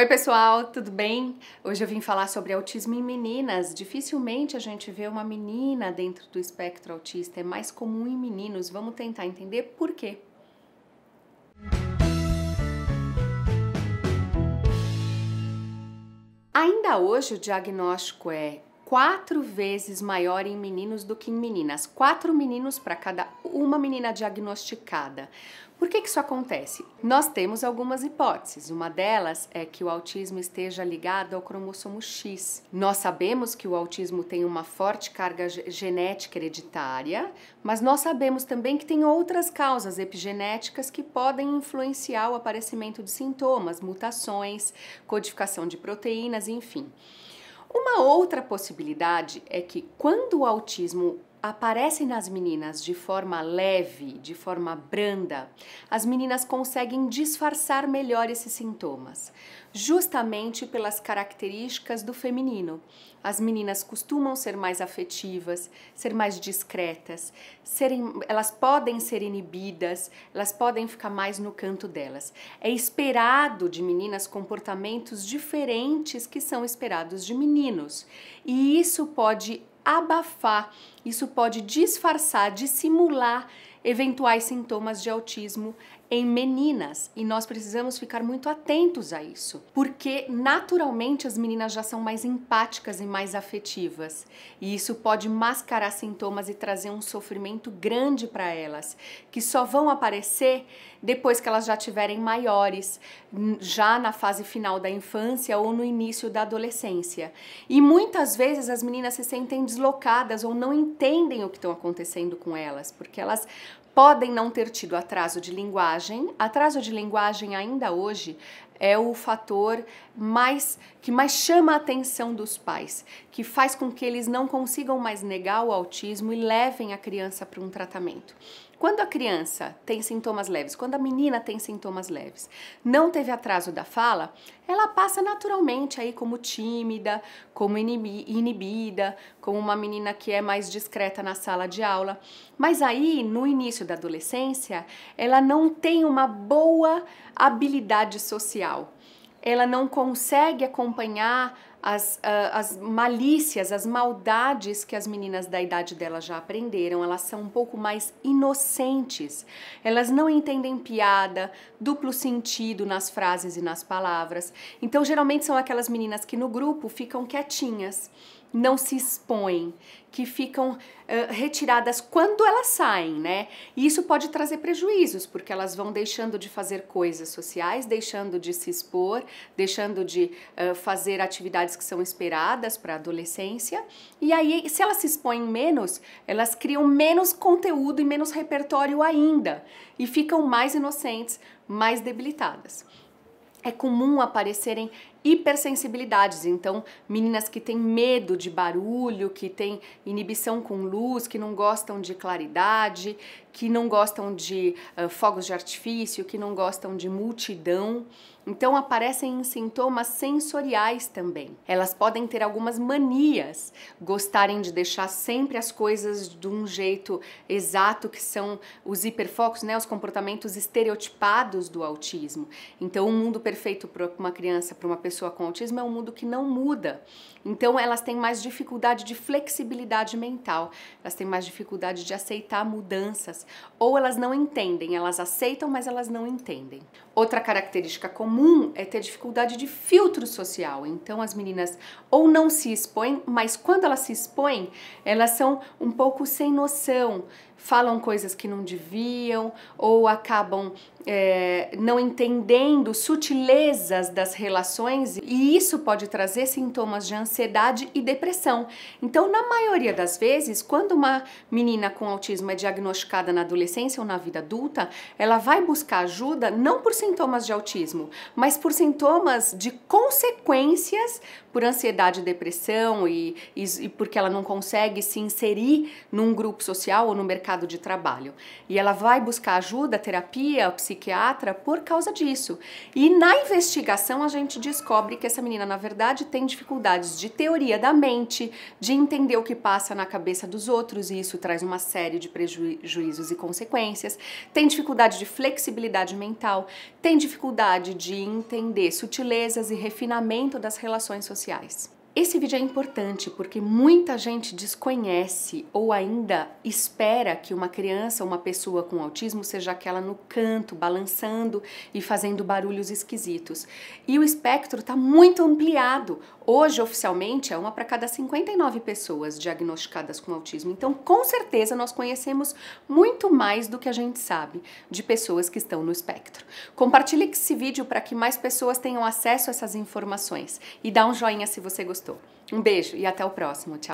Oi, pessoal, tudo bem? Hoje eu vim falar sobre autismo em meninas. Dificilmente a gente vê uma menina dentro do espectro autista, é mais comum em meninos. Vamos tentar entender por quê. Ainda hoje o diagnóstico é quatro vezes maior em meninos do que em meninas. Quatro meninos para cada uma menina diagnosticada. Por que, que isso acontece? Nós temos algumas hipóteses. Uma delas é que o autismo esteja ligado ao cromossomo X. Nós sabemos que o autismo tem uma forte carga genética hereditária, mas nós sabemos também que tem outras causas epigenéticas que podem influenciar o aparecimento de sintomas, mutações, codificação de proteínas, enfim. Uma outra possibilidade é que quando o autismo aparecem nas meninas de forma leve, de forma branda, as meninas conseguem disfarçar melhor esses sintomas, justamente pelas características do feminino. As meninas costumam ser mais afetivas, ser mais discretas, serem, elas podem ser inibidas, elas podem ficar mais no canto delas. É esperado de meninas comportamentos diferentes que são esperados de meninos, e isso pode abafar, isso pode disfarçar, dissimular eventuais sintomas de autismo em meninas e nós precisamos ficar muito atentos a isso, porque naturalmente as meninas já são mais empáticas e mais afetivas, e isso pode mascarar sintomas e trazer um sofrimento grande para elas, que só vão aparecer depois que elas já tiverem maiores, já na fase final da infância ou no início da adolescência. E muitas vezes as meninas se sentem deslocadas ou não entendem o que estão acontecendo com elas, porque elas podem não ter tido atraso de linguagem. Atraso de linguagem ainda hoje é o fator mais que mais chama a atenção dos pais, que faz com que eles não consigam mais negar o autismo e levem a criança para um tratamento. Quando a criança tem sintomas leves, quando a menina tem sintomas leves, não teve atraso da fala, ela passa naturalmente aí como tímida, como inibida, como uma menina que é mais discreta na sala de aula. Mas aí, no início da adolescência, ela não tem uma boa habilidade social social. Ela não consegue acompanhar as, uh, as malícias, as maldades que as meninas da idade dela já aprenderam. Elas são um pouco mais inocentes. Elas não entendem piada, duplo sentido nas frases e nas palavras. Então, geralmente são aquelas meninas que no grupo ficam quietinhas não se expõem, que ficam uh, retiradas quando elas saem, né? E isso pode trazer prejuízos, porque elas vão deixando de fazer coisas sociais, deixando de se expor, deixando de uh, fazer atividades que são esperadas para a adolescência. E aí, se elas se expõem menos, elas criam menos conteúdo e menos repertório ainda e ficam mais inocentes, mais debilitadas. É comum aparecerem hipersensibilidades. Então, meninas que têm medo de barulho, que têm inibição com luz, que não gostam de claridade, que não gostam de uh, fogos de artifício, que não gostam de multidão. Então, aparecem sintomas sensoriais também. Elas podem ter algumas manias, gostarem de deixar sempre as coisas de um jeito exato, que são os hiperfocos, né, os comportamentos estereotipados do autismo. Então, o um mundo perfeito para uma criança, para uma pessoa pessoa com autismo é um mundo que não muda. Então elas têm mais dificuldade de flexibilidade mental, elas têm mais dificuldade de aceitar mudanças, ou elas não entendem, elas aceitam, mas elas não entendem. Outra característica comum é ter dificuldade de filtro social. Então as meninas ou não se expõem, mas quando elas se expõem, elas são um pouco sem noção, falam coisas que não deviam ou acabam é, não entendendo sutilezas das relações e isso pode trazer sintomas de ansiedade e depressão. Então, na maioria das vezes, quando uma menina com autismo é diagnosticada na adolescência ou na vida adulta, ela vai buscar ajuda não por sintomas de autismo, mas por sintomas de consequências por ansiedade, depressão e, e, e porque ela não consegue se inserir num grupo social ou no mercado mercado de trabalho. E ela vai buscar ajuda, terapia, psiquiatra por causa disso. E na investigação a gente descobre que essa menina, na verdade, tem dificuldades de teoria da mente, de entender o que passa na cabeça dos outros, e isso traz uma série de prejuízos e consequências. Tem dificuldade de flexibilidade mental, tem dificuldade de entender sutilezas e refinamento das relações sociais. Esse vídeo é importante porque muita gente desconhece ou ainda espera que uma criança, uma pessoa com autismo, seja aquela no canto, balançando e fazendo barulhos esquisitos. E o espectro está muito ampliado. Hoje, oficialmente, é uma para cada 59 pessoas diagnosticadas com autismo. Então, com certeza, nós conhecemos muito mais do que a gente sabe de pessoas que estão no espectro. Compartilhe esse vídeo para que mais pessoas tenham acesso a essas informações e dá um joinha se você gostou gostou. Um beijo e até o próximo. Tchau.